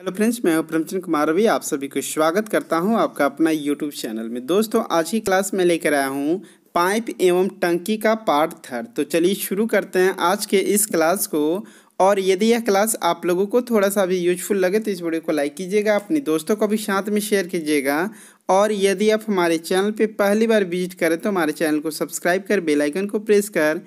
hello friends मैं प्रेमचंद कुमार रवि आप सभी को स्वागत करता हूं आपका अपना यूट्यूब चैनल में दोस्तों आज की क्लास में लेकर आया हूं पाइप एवं टंकी का पार्ट थर्ड तो चलिए शुरू करते हैं आज के इस क्लास को और यदि यह क्लास आप लोगों को थोड़ा सा भी यूजफुल लगे तो इस वीडियो को लाइक कीजिएगा अपने दोस्तों को भी साथ में शेयर कीजिएगा और यदि आप हमारे चैनल पर पहली बार विजिट करें तो हमारे चैनल को सब्सक्राइब कर बेलाइकन को प्रेस कर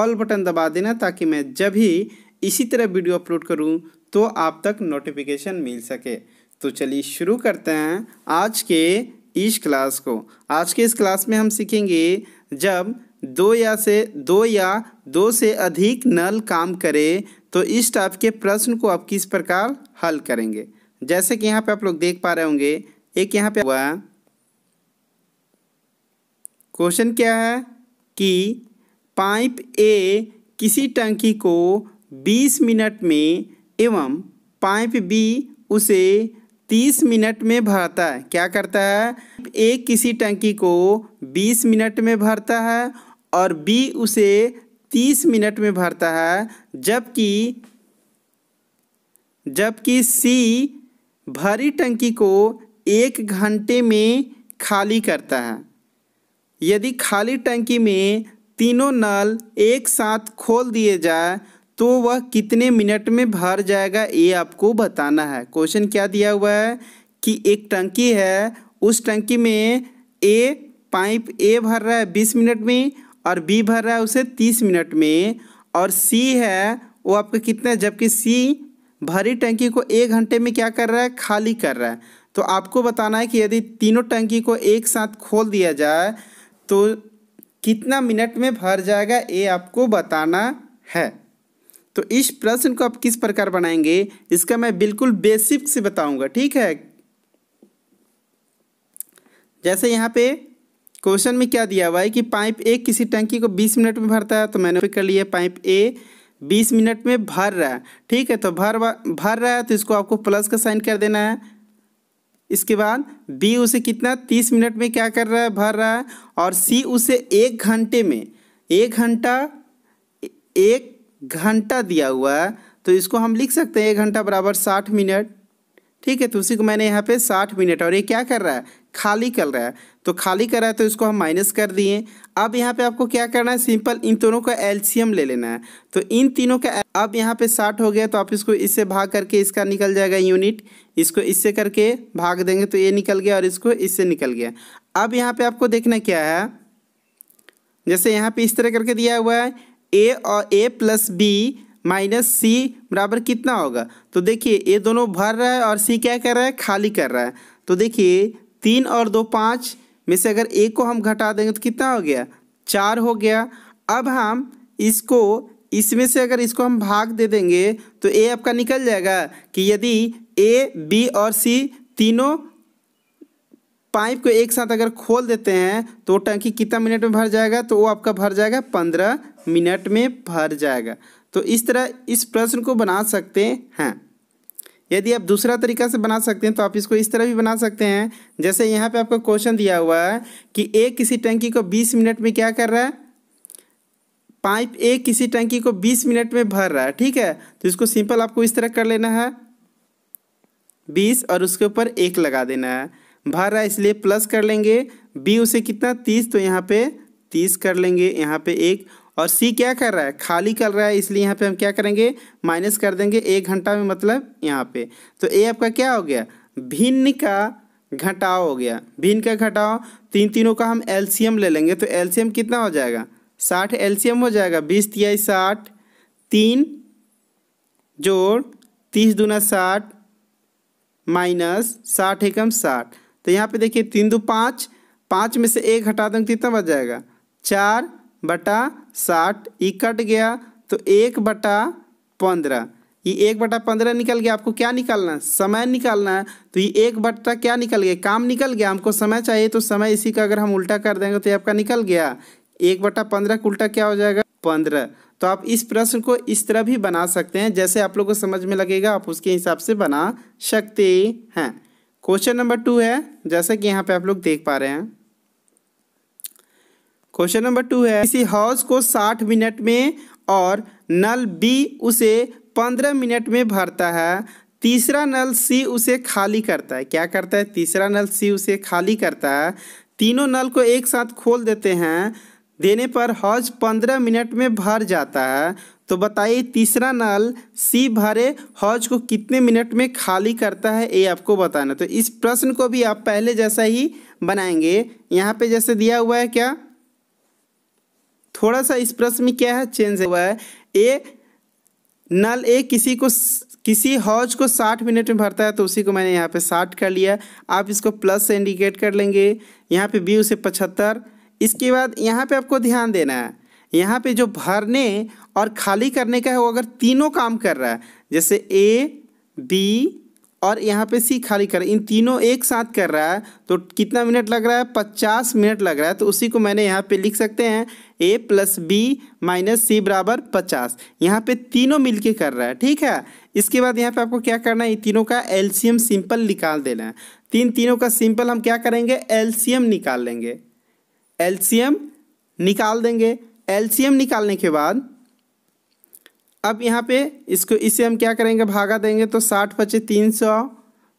ऑल बटन दबा देना ताकि मैं जब भी इसी तरह वीडियो अपलोड करूं तो आप तक नोटिफिकेशन मिल सके तो चलिए शुरू करते हैं आज के इस क्लास को आज के इस क्लास में हम सीखेंगे जब दो या से दो या दो से अधिक नल काम करे तो इस टाइप के प्रश्न को आप किस प्रकार हल करेंगे जैसे कि यहाँ पे आप लोग देख पा रहे होंगे एक यहाँ पे हुआ क्वेश्चन क्या है कि पाइप ए किसी टंकी को 20 मिनट में एवं पाइप बी उसे तीस मिनट में भरता है क्या करता है ए किसी टंकी को बीस मिनट में भरता है और बी उसे तीस मिनट में भरता है जबकि जबकि सी भरी टंकी को एक घंटे में खाली करता है यदि खाली टंकी में तीनों नल एक साथ खोल दिए जाए तो वह कितने मिनट में भर जाएगा ये आपको बताना है क्वेश्चन क्या दिया हुआ है कि एक टंकी है उस टंकी में ए पाइप ए भर रहा है बीस मिनट में और बी भर रहा है उसे तीस मिनट में और सी है वो आपका कितना है जबकि सी भरी टंकी को एक घंटे में क्या कर रहा है खाली कर रहा है तो आपको बताना है कि यदि तीनों टंकी को एक साथ खोल दिया जाए तो कितना मिनट में भर जाएगा ये आपको बताना है तो इस प्रश्न को आप किस प्रकार बनाएंगे इसका मैं बिल्कुल बेसिक से बताऊंगा ठीक है जैसे यहाँ पे क्वेश्चन में क्या दिया हुआ है कि पाइप ए किसी टंकी को बीस मिनट में भरता है तो मैंने कर लिया पाइप ए बीस मिनट में भर रहा है ठीक है तो भर भर रहा है तो इसको आपको प्लस का साइन कर देना है इसके बाद बी उसे कितना तीस मिनट में क्या कर रहा है भर रहा है और सी उसे एक घंटे में एक घंटा एक घंटा दिया हुआ है तो इसको हम लिख सकते हैं एक घंटा बराबर साठ मिनट ठीक है तो उसी को मैंने यहाँ पे साठ मिनट और ये क्या कर रहा है खाली कर रहा है तो खाली कर रहा है तो इसको हम माइनस कर दिए अब यहाँ पे आपको क्या करना है सिंपल इन दोनों का एल्शियम ले लेना है तो इन तीनों का अब यहाँ पे साठ हो गया तो आप इसको इससे भाग करके इसका निकल जाएगा यूनिट इसको इससे करके भाग देंगे तो ये निकल गया और इसको इससे निकल गया अब यहाँ पे आपको देखना क्या है जैसे यहाँ पे इस तरह करके दिया हुआ है ए और A plus B minus C बराबर कितना होगा तो देखिए ए दोनों भर रहा है और सी क्या कर रहा है खाली कर रहा है तो देखिए तीन और दो पाँच में से अगर ए को हम घटा देंगे तो कितना हो गया चार हो गया अब हम इसको इसमें से अगर इसको हम भाग दे देंगे तो ए आपका निकल जाएगा कि यदि ए बी और सी तीनों पाइप को एक साथ अगर खोल देते हैं तो टंकी कितना मिनट में भर जाएगा तो वो आपका भर जाएगा पंद्रह मिनट में भर जाएगा तो इस तरह इस प्रश्न को बना सकते हैं यदि आप दूसरा तरीका से बना सकते हैं तो आप इसको इस तरह भी बना सकते हैं जैसे यहाँ पे आपका क्वेश्चन दिया हुआ है कि ए किसी टंकी को 20 मिनट में क्या कर रहा है पाइप ए किसी टंकी को 20 मिनट में भर रहा है ठीक है तो इसको सिंपल आपको इस तरह कर लेना है 20 और उसके ऊपर एक लगा देना है भर रहा है इसलिए प्लस कर लेंगे बी उसे कितना तीस तो यहाँ पे तीस कर लेंगे यहाँ पे एक और सी क्या कर रहा है खाली कर रहा है इसलिए यहाँ पे हम क्या करेंगे माइनस कर देंगे एक घंटा में मतलब यहाँ पे तो ए आपका क्या हो गया भिन्न का घटाव हो गया भिन्न का घटाव तीन तीनों का हम एलसीएम ले लेंगे तो एलसीएम कितना हो जाएगा साठ एलसीएम हो जाएगा बीस तिहाई साठ तीन जोड़ तीस दूना साठ माइनस साठ एकम साठ तो यहाँ पे देखिए तीन दो पाँच पाँच में से एक हटा देंगे कितना तो बच जाएगा चार बटा साठ ये कट गया तो एक बटा पंद्रह ये एक बटा पंद्रह निकल गया आपको क्या निकालना है समय निकालना है तो ये एक बटा क्या निकल गया काम निकल गया हमको समय चाहिए तो समय इसी का अगर हम उल्टा कर देंगे तो ये आपका निकल गया एक बटा पंद्रह का उल्टा क्या हो जाएगा पंद्रह तो आप इस प्रश्न को इस तरह भी बना सकते हैं जैसे आप लोग को समझ में लगेगा आप उसके हिसाब से बना सकते हैं क्वेश्चन नंबर टू है जैसे कि यहाँ पे आप लोग देख पा रहे हैं क्वेश्चन नंबर टू है किसी हाउस को साठ मिनट में और नल बी उसे पंद्रह मिनट में भरता है तीसरा नल सी उसे खाली करता है क्या करता है तीसरा नल सी उसे खाली करता है तीनों नल को एक साथ खोल देते हैं देने पर हौज पंद्रह मिनट में भर जाता है तो बताइए तीसरा नल सी भरे हौज को कितने मिनट में खाली करता है ये आपको बताना तो इस प्रश्न को भी आप पहले जैसा ही बनाएंगे यहाँ पे जैसे दिया हुआ है क्या थोड़ा सा इस प्रश्न में क्या है चेंज हुआ है ए नल ए किसी को किसी हौज को साठ मिनट में भरता है तो उसी को मैंने यहाँ पे साठ कर लिया आप इसको प्लस से इंडिकेट कर लेंगे यहाँ पे बी उसे पचहत्तर इसके बाद यहाँ पे आपको ध्यान देना है यहाँ पे जो भरने और खाली करने का है वो अगर तीनों काम कर रहा है जैसे ए बी और यहाँ पे सी खाली कर इन तीनों एक साथ कर रहा है तो कितना मिनट लग रहा है पचास मिनट लग रहा है तो उसी को मैंने यहाँ पे लिख सकते हैं A plus B minus C बराबर पचास यहाँ पे तीनों मिलके कर रहा है ठीक है इसके बाद यहाँ पे आपको क्या करना है तीनों का एल्शियम सिंपल निकाल देना है तीन तीनों का सिंपल हम क्या करेंगे एल्शियम निकाल लेंगे एल्शियम निकाल देंगे एल्शियम निकालने के बाद अब यहाँ पे इसको इसे हम क्या करेंगे भागा देंगे तो साठ पचे तीन सौ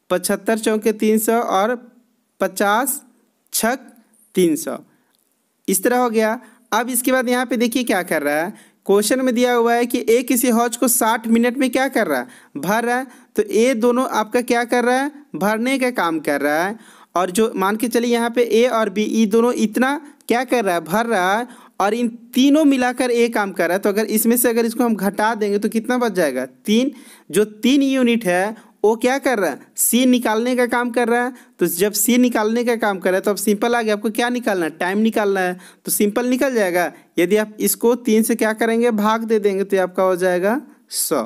पचहत्तर चौके तीन सौ और पचास छक तीन सौ इस तरह हो गया अब इसके बाद यहाँ पे देखिए क्या कर रहा है क्वेश्चन में दिया हुआ है कि ए किसी हौज को साठ मिनट में क्या कर रहा है भर रहा है तो ए दोनों आपका क्या कर रहा है भरने का काम कर रहा है और जो मान के चलिए यहाँ पे ए और बी ई दोनों इतना क्या कर रहा है भर रहा है और इन तीनों मिलाकर एक काम कर रहा है तो अगर इसमें से अगर इसको हम घटा देंगे तो कितना बच जाएगा तीन जो तीन यूनिट है वो क्या कर रहा है सी निकालने का काम कर रहा है तो जब सी निकालने का काम कर रहा है तो अब सिंपल आ गया आपको क्या निकालना है टाइम निकालना है तो सिंपल निकल जाएगा यदि आप इसको तीन से क्या करेंगे भाग दे देंगे तो आपका हो जाएगा सौ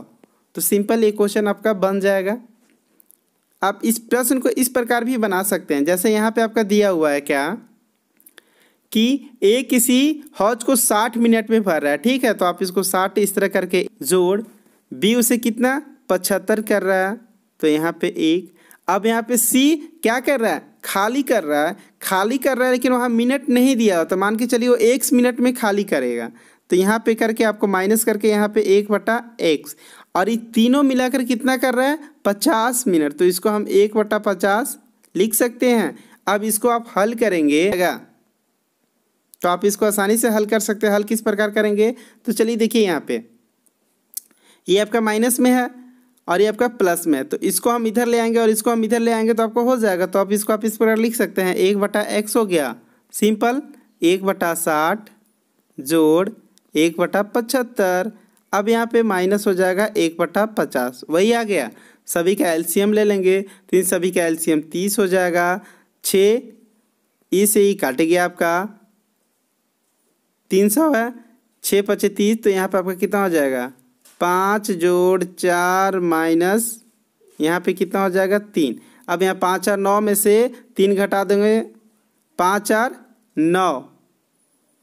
तो सिंपल ये क्वेश्चन आपका बन जाएगा आप इस प्रश्न को इस प्रकार भी बना सकते हैं जैसे यहाँ पे आपका दिया हुआ है क्या कि ए किसी हौज को 60 मिनट में भर रहा है ठीक है तो आप इसको 60 इस तरह करके जोड़ बी उसे कितना पचहत्तर कर रहा है तो यहाँ पे एक अब यहाँ पे सी क्या कर रहा है खाली कर रहा है खाली कर रहा है लेकिन वहाँ मिनट नहीं दिया हो तो मान के चलिए वो एक मिनट में खाली करेगा तो यहाँ पे करके आपको माइनस करके यहाँ पे एक बटा एक्स और ये तीनों मिलाकर कितना कर रहा है पचास मिनट तो इसको हम एक बटा पचास लिख सकते हैं अब इसको आप हल करेंगे तो आप इसको आसानी से हल कर सकते हैं हल किस प्रकार करेंगे तो चलिए देखिए यहाँ पे ये आपका माइनस में है और ये आपका प्लस में है तो इसको हम इधर ले आएंगे और इसको हम इधर ले आएंगे तो आपको हो जाएगा तो आप इसको आप इस प्रकार लिख सकते हैं एक बटा एक्स हो गया सिंपल एक बटा साठ जोड़ एक बटा पचहत्तर अब यहाँ पे माइनस हो जाएगा एक बटा पचास वही आ गया सभी का एलसीएम ले लेंगे तो इन सभी का एलसीएम तीस हो जाएगा छः इसे ही काट गया आपका तीन सौ है छः पचे तीस तो यहाँ पे आपका कितना हो जाएगा पाँच जोड़ चार माइनस यहाँ पे कितना हो जाएगा तीन अब यहाँ पाँच चार नौ में से तीन घटा देंगे पाँच चार नौ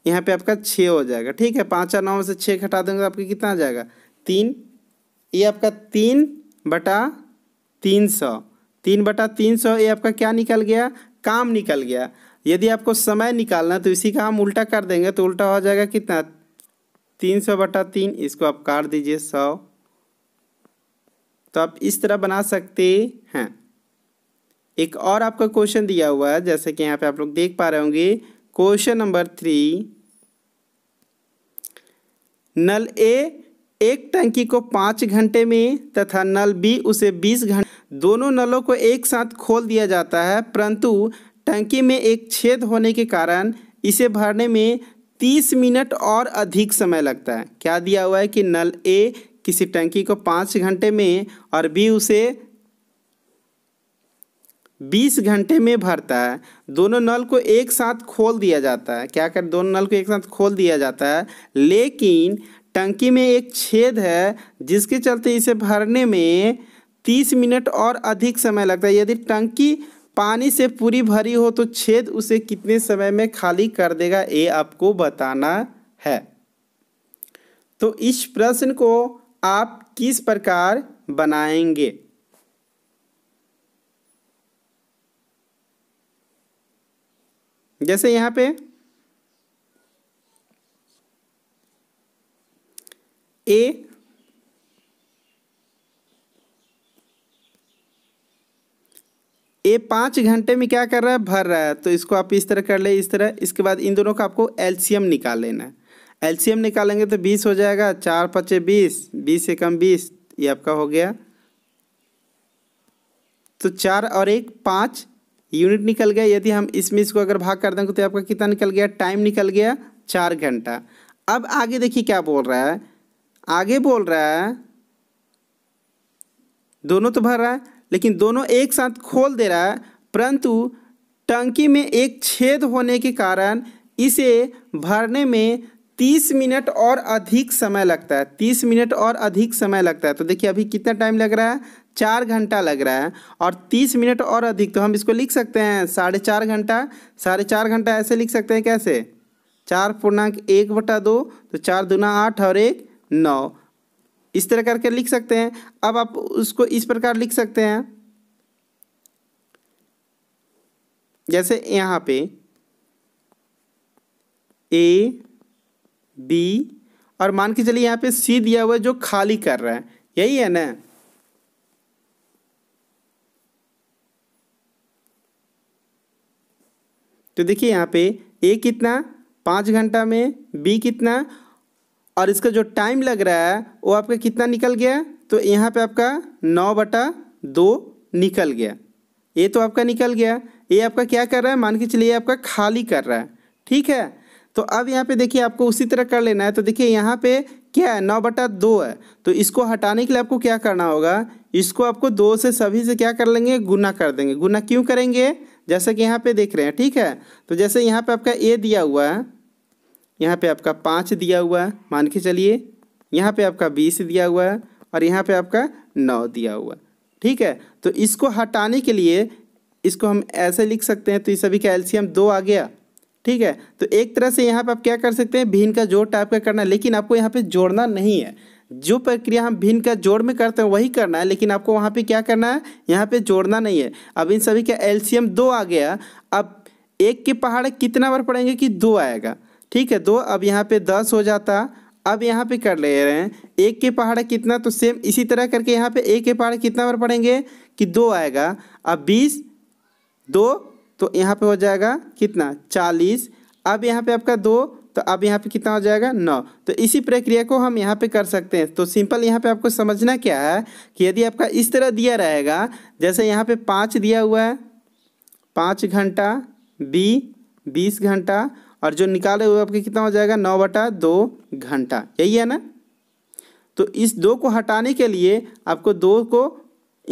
यहाँ पे आपका छः हो जाएगा ठीक है पाँच चार नौ में से छः घटा देंगे तो आपका कितना आ जाएगा तीन ये आपका तीन बटा तीन सौ तीन बटा तीन सौ ये आपका क्या निकल गया काम निकल गया यदि आपको समय निकालना तो इसी का हम उल्टा कर देंगे तो उल्टा हो जाएगा कितना तीन सौ बटा तीन इसको आप काट दीजिए सौ तो आप इस तरह बना सकते हैं एक और आपका क्वेश्चन दिया हुआ है जैसे कि यहाँ पे आप लोग देख पा रहे होंगे क्वेश्चन नंबर थ्री नल ए एक टंकी को पांच घंटे में तथा नल बी उसे बीस घंटे दोनों नलों को एक साथ खोल दिया जाता है परंतु टंकी में एक छेद होने के कारण इसे भरने में 30 मिनट और अधिक समय लगता है क्या दिया हुआ है कि नल ए किसी टंकी को पाँच घंटे में और बी उसे बीस घंटे में भरता है दोनों नल को एक साथ खोल दिया जाता है क्या कर दोनों नल को एक साथ खोल दिया जाता है लेकिन टंकी में एक छेद है जिसके चलते इसे भरने में तीस मिनट और अधिक समय लगता है यदि टंकी पानी से पूरी भरी हो तो छेद उसे कितने समय में खाली कर देगा ये आपको बताना है तो इस प्रश्न को आप किस प्रकार बनाएंगे जैसे यहां पे ए पाँच घंटे में क्या कर रहा है भर रहा है तो इसको आप इस तरह कर ले इस तरह इसके बाद इन दोनों का आपको एल्शियम निकाल लेना है एल्शियम निकालेंगे तो बीस हो जाएगा चार पचे बीस बीस से कम बीस ये आपका हो गया तो चार और एक पाँच यूनिट निकल गया यदि हम इसमें इसको अगर भाग कर देंगे तो आपका कितना निकल गया टाइम निकल गया चार घंटा अब आगे देखिए क्या बोल रहा है आगे बोल रहा है दोनों तो भर रहा है लेकिन दोनों एक साथ खोल दे रहा है परंतु टंकी में एक छेद होने के कारण इसे भरने में तीस मिनट और अधिक समय लगता है तीस मिनट और अधिक समय लगता है तो देखिए अभी कितना टाइम लग रहा है चार घंटा लग रहा है और तीस मिनट और अधिक तो हम इसको लिख सकते हैं साढ़े चार घंटा साढ़े चार घंटा ऐसे लिख सकते हैं कैसे चार पूर्णांक एक बटा दो तो चार दूना आठ और एक नौ इस तरह करके लिख सकते हैं अब आप उसको इस प्रकार लिख सकते हैं जैसे यहाँ पे ए बी और मान के चलिए यहाँ पे सी दिया हुआ है जो खाली कर रहा है यही है ना तो देखिए यहाँ पे ए कितना पाँच घंटा में बी कितना और इसका जो टाइम लग रहा है वो आपका कितना निकल गया तो यहाँ पे आपका नौ बटा दो निकल गया ये तो आपका निकल गया ये आपका क्या कर रहा है मान के चलिए आपका खाली कर रहा है ठीक है तो अब यहाँ पे देखिए आपको उसी तरह कर लेना है तो देखिए यहाँ पे क्या है नौ बटा दो है तो इसको हटाने के लिए आपको क्या करना होगा इसको आपको दो से सभी से क्या कर लेंगे गुना कर देंगे गुना क्यों करेंगे जैसा कि यहाँ पे देख रहे हैं ठीक है तो जैसे यहाँ पे आपका ए दिया हुआ है यहाँ पे आपका पाँच दिया हुआ है मान के चलिए यहाँ पे आपका बीस दिया हुआ है और यहाँ पे आपका नौ दिया हुआ ठीक है तो इसको हटाने के लिए इसको हम ऐसे लिख सकते हैं तो ये सभी का एल्शियम दो आ गया ठीक है तो एक तरह से यहाँ पे आप क्या कर सकते हैं भिन्न का जोड़ टाइप का करना है लेकिन आपको यहाँ पे जोड़ना नहीं है जो प्रक्रिया हम भिन्न का जोड़ में करते हैं वही करना है लेकिन आपको वहाँ पे क्या करना है यहाँ पे जोड़ना नहीं है अब इन सभी का एल्शियम दो आ गया अब एक के पहाड़ कितना बार पड़ेंगे कि दो आएगा ठीक है दो तो अब यहाँ पे दस हो जाता अब यहाँ पे कर ले रहे हैं एक के पहाड़ कितना तो सेम इसी तरह करके यहाँ पे एक के पहाड़ कितना बार पढ़ेंगे कि दो आएगा अब बीस दो तो यहाँ पे हो जाएगा कितना चालीस अब यहाँ पे आपका दो तो अब यहाँ पे कितना हो जाएगा नौ तो इसी प्रक्रिया को हम यहाँ पे कर सकते हैं तो सिंपल यहाँ पे आपको समझना क्या है कि यदि आपका इस तरह दिया रहेगा जैसे यहाँ पे पाँच दिया हुआ है पाँच घंटा बी बीस घंटा और जो निकाले हुए आपके कितना हो जाएगा नौ बटा दो घंटा यही है ना तो इस दो को हटाने के लिए आपको दो को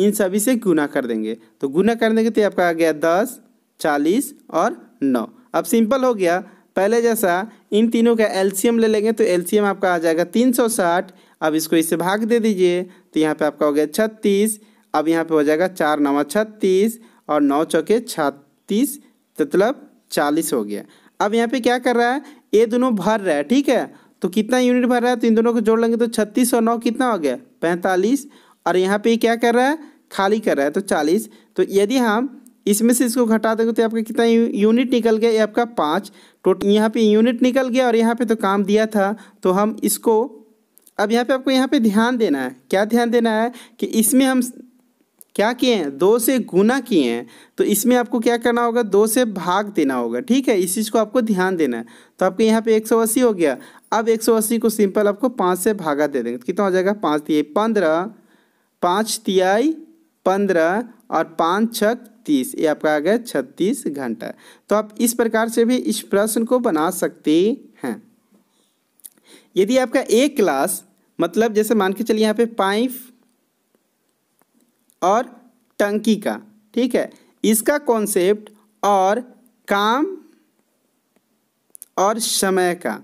इन सभी से गुना कर देंगे तो गुना कर देंगे तो आपका आ गया दस चालीस और नौ अब सिंपल हो गया पहले जैसा इन तीनों का एलसीएम ले लेंगे तो एलसीएम आपका आ जाएगा तीन सौ साठ अब इसको इससे भाग दे दीजिए तो यहाँ पे आपका हो गया छत्तीस अब यहाँ पे हो जाएगा चार नवा छत्तीस और नौ चौके छत्तीस मतलब चालीस हो गया अब यहाँ पे क्या कर रहा है ये दोनों भर रहा है ठीक है तो कितना यूनिट भर रहा है तो इन दोनों को जोड़ लेंगे तो छत्तीस और नौ कितना हो गया पैंतालीस और यहाँ पे क्या कर रहा है खाली कर रहा है तो चालीस तो यदि हम इसमें से इसको घटा देंगे तो आपका कितना यूनिट निकल गया ये आपका पाँच टोटल यहाँ पे यूनिट निकल गया और यहाँ पे तो काम दिया था तो हम इसको अब यहाँ पे आपको यहाँ पे ध्यान देना है क्या ध्यान देना है कि इसमें हम क्या किए हैं दो से गुना किए हैं तो इसमें आपको क्या करना होगा दो से भाग देना होगा ठीक है इस चीज़ को आपको ध्यान देना है तो आपके यहाँ पे 180 हो गया अब 180 को सिंपल आपको पाँच से भागा दे देंगे तो कितना हो जाएगा पाँच तिहाई पंद्रह पाँच तिहाई पंद्रह और पाँच छक तीस ये आपका आ गया छत्तीस घंटा तो आप इस प्रकार से भी इस प्रश्न को बना सकते हैं यदि आपका एक क्लास मतलब जैसे मान के चलिए यहाँ पे पाइफ और टंकी का ठीक है इसका कॉन्सेप्ट और काम और समय का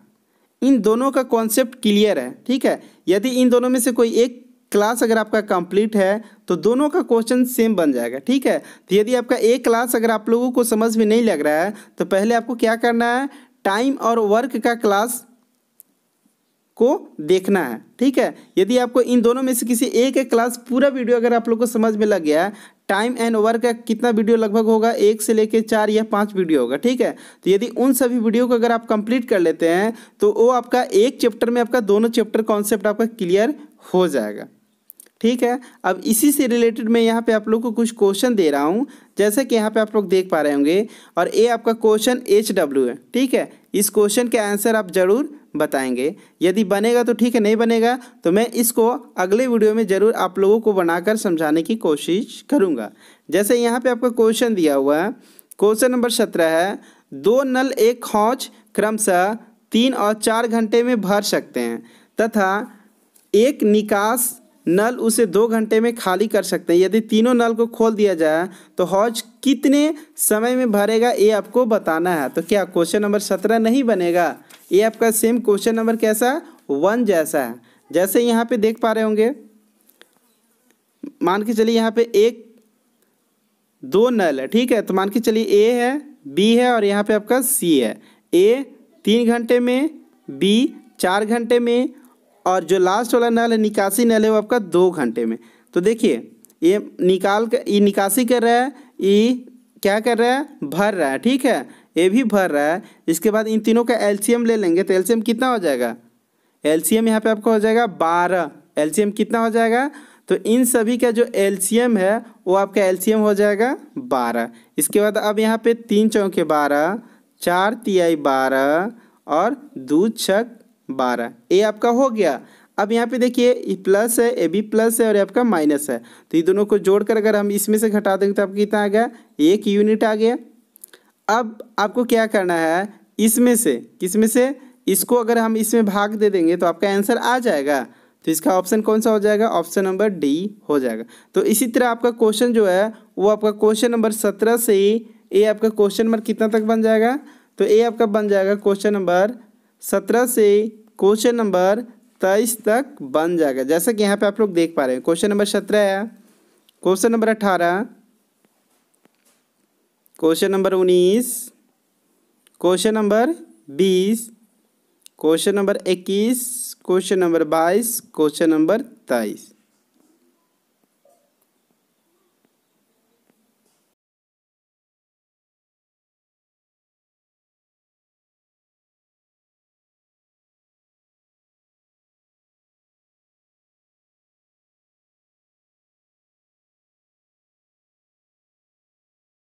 इन दोनों का कॉन्सेप्ट क्लियर है ठीक है यदि इन दोनों में से कोई एक क्लास अगर आपका कंप्लीट है तो दोनों का क्वेश्चन सेम बन जाएगा ठीक है तो यदि आपका एक क्लास अगर आप लोगों को समझ में नहीं लग रहा है तो पहले आपको क्या करना है टाइम और वर्क का क्लास को देखना है ठीक है यदि आपको इन दोनों में से किसी एक एक क्लास पूरा वीडियो अगर आप लोग को समझ में लग गया टाइम एंड ओवर का कितना वीडियो लगभग होगा एक से लेकर चार या पाँच वीडियो होगा ठीक है तो यदि उन सभी वीडियो को अगर आप कंप्लीट कर लेते हैं तो वो आपका एक चैप्टर में आपका दोनों चैप्टर कॉन्सेप्ट आपका क्लियर हो जाएगा ठीक है अब इसी से रिलेटेड मैं यहाँ पे आप लोग को कुछ क्वेश्चन दे रहा हूँ जैसे कि यहाँ पे आप लोग देख पा रहे होंगे और ये आपका क्वेश्चन एच डब्ल्यू है ठीक है इस क्वेश्चन के आंसर आप ज़रूर बताएंगे यदि बनेगा तो ठीक है नहीं बनेगा तो मैं इसको अगले वीडियो में ज़रूर आप लोगों को बनाकर समझाने की कोशिश करूँगा जैसे यहाँ पर आपका क्वेश्चन दिया हुआ है क्वेश्चन नंबर सत्रह है दो नल एक खौच क्रमशः तीन और चार घंटे में भर सकते हैं तथा एक निकास नल उसे दो घंटे में खाली कर सकते हैं यदि तीनों नल को खोल दिया जाए तो हौज कितने समय में भरेगा ये आपको बताना है तो क्या क्वेश्चन नंबर सत्रह नहीं बनेगा ये आपका सेम क्वेश्चन नंबर कैसा वन जैसा है जैसे यहाँ पे देख पा रहे होंगे मान के चलिए यहाँ पे एक दो नल है ठीक है तो मान के चलिए ए है बी है और यहाँ पे आपका सी है ए तीन घंटे में बी चार घंटे में और जो लास्ट वाला नल है निकासी नल है वो आपका दो घंटे में तो देखिए ये निकाल कर ये निकासी कर रहा है ये क्या कर रहा है भर रहा है ठीक है ये भी भर रहा है इसके बाद इन तीनों का एल्शियम ले लेंगे तो एल्शियम कितना हो जाएगा एल्शियम यहाँ पे आपका हो जाएगा बारह एल्शियम कितना हो जाएगा तो इन सभी का जो एल्शियम है वो आपका एल्शियम हो जाएगा बारह इसके बाद अब यहाँ पे तीन चौके बारह चार आई बारह और दो छक बारह ये आपका हो गया अब यहाँ पे देखिए प्लस है ए बी प्लस है और आपका माइनस है तो ये दोनों को जोड़कर अगर हम इसमें से घटा देंगे तो आपका कितना आ गया एक यूनिट आ गया अब आपको क्या करना है इसमें से किस में से इसको अगर हम इसमें भाग दे देंगे तो आपका आंसर आ जाएगा तो इसका ऑप्शन कौन सा हो जाएगा ऑप्शन नंबर डी हो जाएगा तो इसी तरह आपका क्वेश्चन जो है वो आपका क्वेश्चन नंबर सत्रह से ए आपका क्वेश्चन नंबर कितना तक बन जाएगा तो ए आपका बन जाएगा क्वेश्चन नंबर सत्रह से क्वेश्चन नंबर तेईस तक बन जाएगा जैसा कि यहाँ पे आप लोग देख पा रहे हैं क्वेश्चन नंबर सत्रह है क्वेश्चन नंबर अठारह क्वेश्चन नंबर उन्नीस क्वेश्चन नंबर बीस क्वेश्चन नंबर इक्कीस क्वेश्चन नंबर बाईस क्वेश्चन नंबर तेईस